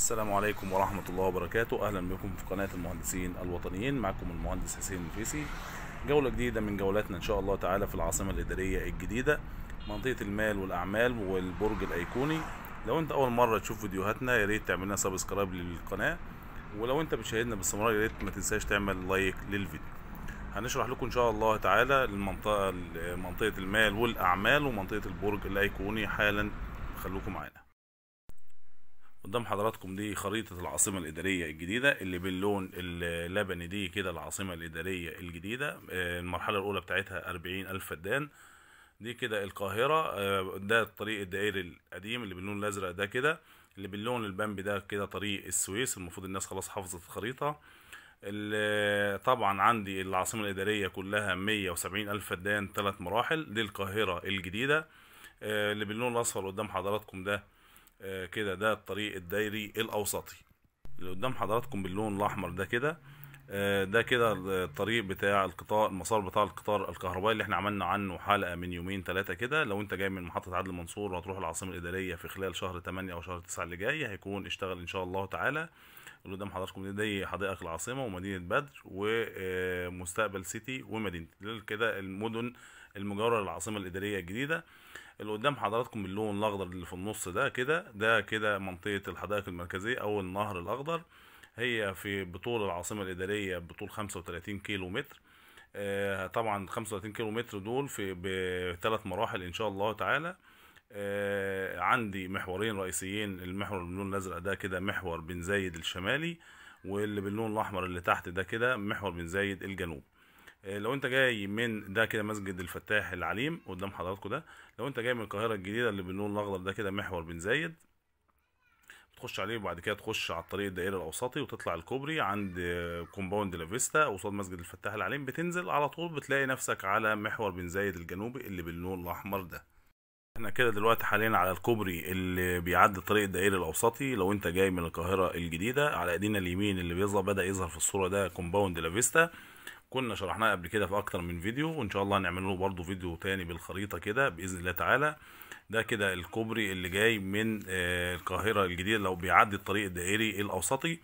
السلام عليكم ورحمة الله وبركاته أهلا بكم في قناة المهندسين الوطنيين معكم المهندس حسين المفيسي جولة جديدة من جولاتنا إن شاء الله تعالى في العاصمة الإدارية الجديدة منطقة المال والأعمال والبرج الأيقوني لو أنت أول مرة تشوف فيديوهاتنا يا ريت تعمل لنا سبسكرايب للقناة ولو أنت بتشاهدنا باستمرار يا ريت ما تنساش تعمل لايك للفيديو هنشرح لكم إن شاء الله تعالى المنطقة منطقة المال والأعمال ومنطقة البرج الأيقوني حالا خلوكم معانا قدام حضراتكم دي خريطة العاصمة الإدارية الجديدة اللي باللون اللبني دي كده العاصمة الإدارية الجديدة آه، المرحلة الأولى بتاعتها أربعين ألف فدان دي كده القاهرة آه، ده الطريق الدائري القديم اللي باللون الأزرق ده كده اللي باللون البامبي ده كده طريق السويس المفروض الناس خلاص حفظت الخريطة آه، طبعا عندي العاصمة الإدارية كلها مية وسبعين ألف فدان تلات مراحل دي القاهرة الجديدة اللي باللون الأصفر قدام حضراتكم ده كده ده الطريق الدايري الاوسطي اللي قدام حضراتكم باللون الاحمر ده كده آه، ده كده الطريق بتاع القطار المسار بتاع القطار الكهربائي اللي احنا عملنا عنه حلقه من يومين ثلاثه كده لو انت جاي من محطه عدل منصور وهتروح العاصمه الاداريه في خلال شهر 8 او شهر 9 اللي جاي هيكون اشتغل ان شاء الله تعالى اللي قدام حضراتكم دي حدائق العاصمه ومدينه بدر ومستقبل سيتي ومدينه تل كده المدن المجاوره للعاصمه الاداريه الجديده اللي قدام حضراتكم اللون الاخضر اللي في النص ده كده ده كده منطقه الحدائق المركزيه او النهر الاخضر هي في بطول العاصمه الاداريه بطول 35 كيلو متر طبعا 35 كيلو متر دول في بثلاث مراحل ان شاء الله تعالى آه، عندي محورين رئيسيين المحور باللون الازرق ده كده محور بن زايد الشمالي واللي باللون الاحمر اللي تحت ده كده محور بن زايد الجنوب آه، لو انت جاي من ده كده مسجد الفتاح العليم قدام حضراتكم ده لو انت جاي من القاهره الجديده اللي باللون الاخضر ده كده محور بن زايد تخش عليه وبعد كده تخش على الطريق الدائري الاوسطي وتطلع الكوبري عند كومباوند لافيستا قصاد مسجد الفتاح العليم بتنزل على طول بتلاقي نفسك على محور بن زايد الجنوبي اللي باللون الاحمر ده احنا كده دلوقتي حاليا على الكوبري اللي بيعدي طريق الدائري الاوسطي لو انت جاي من القاهره الجديده على ايدينا اليمين اللي بيظهر بدا يظهر في الصوره ده كومباوند لافيستا كنا شرحناه قبل كده في اكتر من فيديو وان شاء الله هنعمل له برضه فيديو تاني بالخريطه كده باذن الله تعالى ده كده الكوبري اللي جاي من آه، القاهره الجديده لو بيعدي الطريق الدائري الاوسطي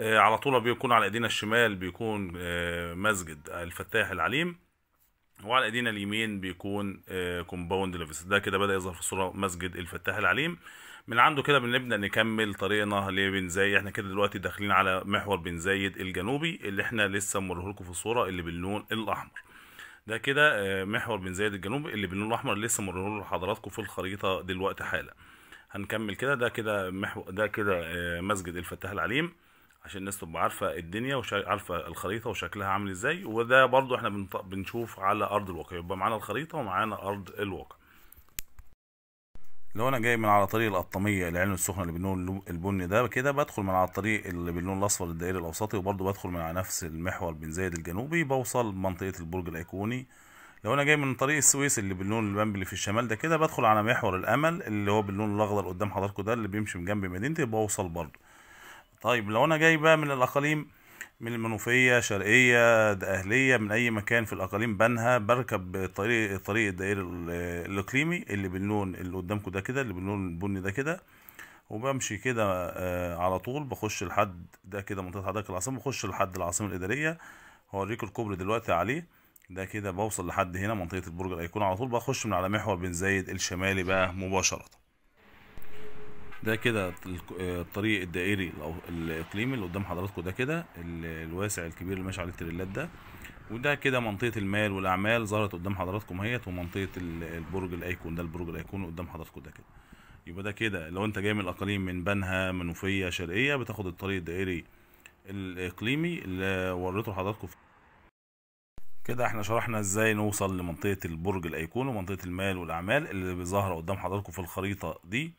آه، على طول بيكون على ايدينا الشمال بيكون آه، مسجد الفتاح العليم وعلى ايدينا اليمين بيكون كومباوند آه، ليفلز ده كده بدا يظهر في الصوره مسجد الفتاح العليم من عنده كده بنبدا نكمل طريقنا لبن زايد احنا كده دلوقتي داخلين على محور بن زايد الجنوبي اللي احنا لسه موريه لكم في الصوره اللي باللون الاحمر ده كده آه، محور بن زايد الجنوبي اللي باللون الاحمر لسه موريه لحضراتكم في الخريطه دلوقتي حالا هنكمل كده ده كده محور ده كده آه، مسجد الفتاح العليم عشان الناس تبقى عارفه الدنيا وعارفه الخريطه وشكلها عامل ازاي وده برضو احنا بنشوف على ارض الواقع يبقى معانا الخريطه ومعانا ارض الواقع لو انا جاي من على طريق القطاميه العين السخنه اللي باللون البني ده كده بدخل من على الطريق اللي باللون الاصفر الدائري الاوسطي وبرضه بدخل من على نفس المحور بن زايد الجنوبي بوصل منطقه البرج الايقوني لو انا جاي من طريق السويس اللي باللون البامبي اللي في الشمال ده كده بدخل على محور الامل اللي هو باللون الاخضر قدام حضراتكم ده اللي بيمشي من جنب مدينتي بوصل برضه طيب لو انا جاي بقى من الاقاليم من المنوفية شرقية أهلية من أي مكان في الأقاليم بنها بركب طريق الطريق الدائري الإقليمي اللي باللون اللي قدامكم ده كده اللي باللون البني ده كده وبمشي كده آه، على طول بخش لحد ده كده منطقة حضرتك العاصمة بخش لحد العاصمة الإدارية هوريكم الكوبري دلوقتي عليه ده كده بوصل لحد هنا منطقة البرج الأيقونة على طول بخش من على محور بن زايد الشمالي بقى مباشرة ده كده الطريق الدائري الاقليمي اللي قدام حضراتكم ده كده الواسع الكبير اللي ماشي عليه التريلات ده وده كده منطقه المال والاعمال ظهرت قدام حضراتكم اهيت ومنطقه البرج الايكون ده البرج الايكون قدام حضراتكم ده كده يبقى ده كده لو انت جاي من الاقاليم من بنها منوفيه شرقيه بتاخد الطريق الدائري الاقليمي اللي وريته لحضراتكم كده احنا شرحنا ازاي نوصل لمنطقه البرج الايكون ومنطقه المال والاعمال اللي ظاهره قدام حضراتكم في الخريطه دي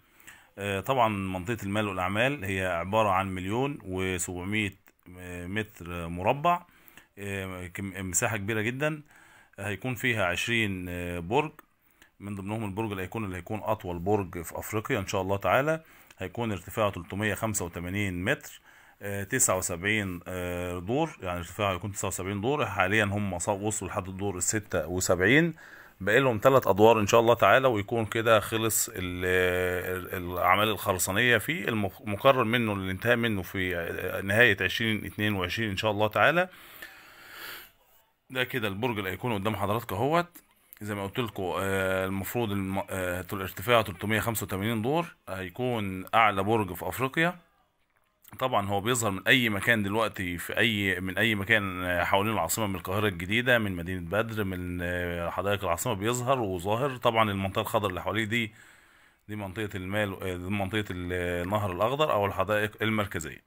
آه، طبعا منطقة المال والأعمال هي عبارة عن مليون وسبعمية متر مربع آه، مساحة كبيرة جدا هيكون فيها عشرين آه، برج من ضمنهم البرج هيكون اللي هيكون أطول برج في أفريقيا إن شاء الله تعالى هيكون ارتفاعه 385 متر 79 دور يعني ارتفاعه هيكون 79 دور حاليا هم وصلوا لحد الدور ال 76 باقي لهم ثلاث ادوار ان شاء الله تعالى ويكون كده خلص الاعمال الخرسانيه فيه المقرر منه الانتهاء منه في نهايه 2022 ان شاء الله تعالى ده كده البرج الايقوني قدام حضراتك اهوت زي ما قلت لكم آه، المفروض الارتفاع آه، 385 دور هيكون اعلى برج في افريقيا طبعا هو بيظهر من اي مكان دلوقتي في اي من اي مكان حوالين العاصمه من القاهره الجديده من مدينه بدر من آه، حدائق العاصمه بيظهر وظاهر طبعا المنطقه الخضراء اللي حواليه دي دي منطقه المال آه، دي منطقه النهر الاخضر او الحدائق المركزيه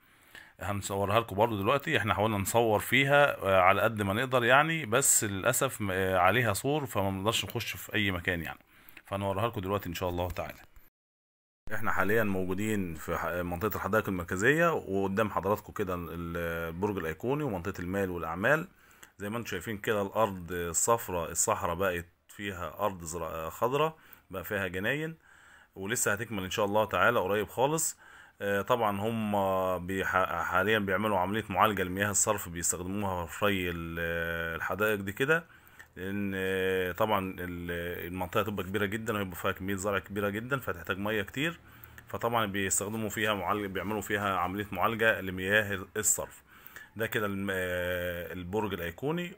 هنصورها لكم برضو دلوقتي احنا حاولنا نصور فيها آه، على قد ما نقدر يعني بس للاسف عليها سور فما نقدرش نخش في اي مكان يعني فهنوريها لكم دلوقتي ان شاء الله تعالى احنا حاليا موجودين في منطقه الحدائق المركزيه وقدام حضراتكم كده البرج الايقوني ومنطقه المال والاعمال زي ما انتم شايفين كده الارض الصفراء الصحراء بقت فيها ارض خضراء بقى فيها جناين ولسه هتكمل ان شاء الله تعالى قريب خالص آه، طبعا هم حاليا بيعملوا عمليه معالجه لمياه الصرف بيستخدموها في ري الحدائق دي كده لان طبعا المنطقه تبقى كبيره جدا ويبقى فيها كميه زرع كبيره جدا فتحتاج ميه كتير فطبعا بيستخدموا فيها معالج بيعملوا فيها عمليه معالجه لمياه الصرف ده كده البرج الايقوني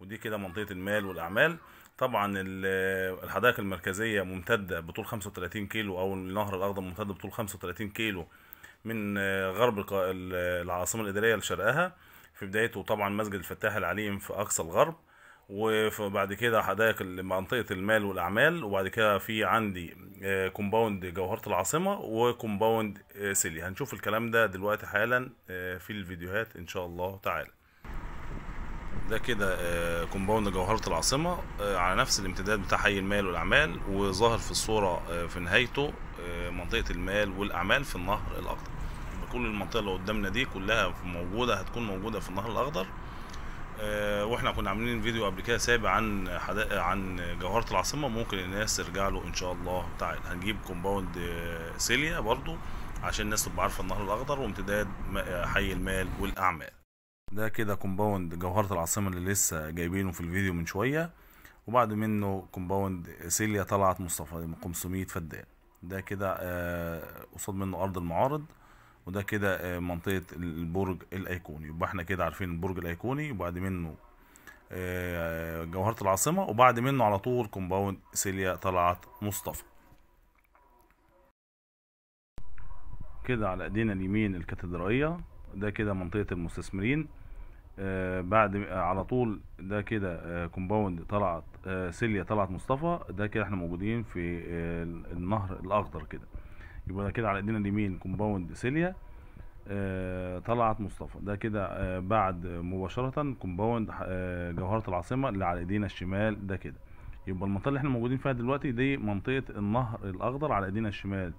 ودي كده منطقه المال والاعمال طبعا الحدائق المركزيه ممتده بطول 35 كيلو او النهر الاخضر ممتد بطول 35 كيلو من غرب العاصمه الاداريه لشرقها في بدايته طبعا مسجد الفتاح العليم في اقصى الغرب وبعد كده حدائق منطقه المال والاعمال وبعد كده في عندي آه، كومباوند جوهره العاصمه وكومباوند آه، سيلي هنشوف الكلام ده دلوقتي حالا آه، في الفيديوهات ان شاء الله تعالى ده كده كومباوند جوهرة العاصمة على نفس الامتداد بتاع حي المال والأعمال وظاهر في الصورة في نهايته منطقة المال والأعمال في النهر الأخضر كل المنطقة اللي قدامنا دي كلها موجودة هتكون موجودة في النهر الأخضر آه، واحنا كنا عاملين فيديو قبل كده سابق عن حدائق عن جوهره العاصمه ممكن الناس ترجع له ان شاء الله تعالى هنجيب كومباوند آه، سيليا برضو عشان الناس تبقى عارفه النهر الاخضر وامتداد حي المال والاعمال ده كده كومباوند جوهره العاصمه اللي لسه جايبينه في الفيديو من شويه وبعد منه كومباوند سيليا طلعت مصطفى 500 فدان ده كده آه، قصاد منه ارض المعارض وده كده آه، منطقة البرج الأيقوني يبقى احنا كده عارفين البرج الأيقوني وبعد منه آه، جوهرة العاصمة وبعد منه على طول كومباوند سيليا طلعت مصطفى كده على ايدينا اليمين الكاتدرائية ده كده منطقة المستثمرين آه، بعد على طول ده كده كومباوند طلعت سيليا طلعت مصطفى ده كده احنا موجودين في النهر الاخضر كده يبقى ده كده على ايدينا اليمين كومباوند سيليا آه طلعت مصطفى ده كده آه بعد مباشرة كومباوند آه جوهرة العاصمة اللي على ايدينا الشمال ده كده يبقى المنطقة اللي احنا موجودين فيها دلوقتي دي منطقة النهر الأخضر على ايدينا الشمال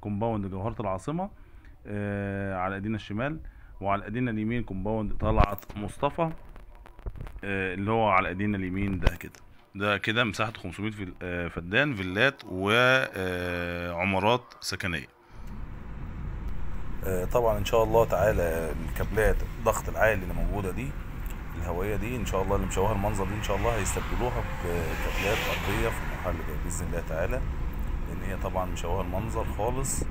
كومباوند جوهرة العاصمة آه، على ايدينا الشمال وعلى ايدينا اليمين كومباوند طلعت مصطفى آه، اللي هو على ايدينا اليمين ده كده ده كده مساحته 500 آه، فدان فيلات وعمارات آه، سكنيه آه، طبعا ان شاء الله تعالى الكابلات الضغط العالي اللي موجوده دي الهوية دي ان شاء الله اللي مشوها المنظر دي ان شاء الله هيستبدلوها بكابلات ارضيه في المرحله باذن الله تعالى لان هي طبعا مشوها المنظر خالص